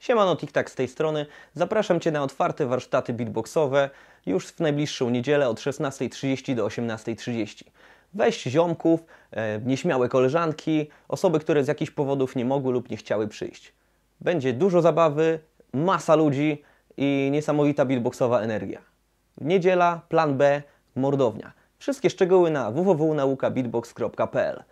Siemano TikTok z tej strony, zapraszam Cię na otwarte warsztaty beatboxowe już w najbliższą niedzielę od 16.30 do 18.30. Weź ziomków, e, nieśmiałe koleżanki, osoby, które z jakichś powodów nie mogły lub nie chciały przyjść. Będzie dużo zabawy, masa ludzi i niesamowita beatboxowa energia. Niedziela, plan B, mordownia. Wszystkie szczegóły na www.naukabeatbox.pl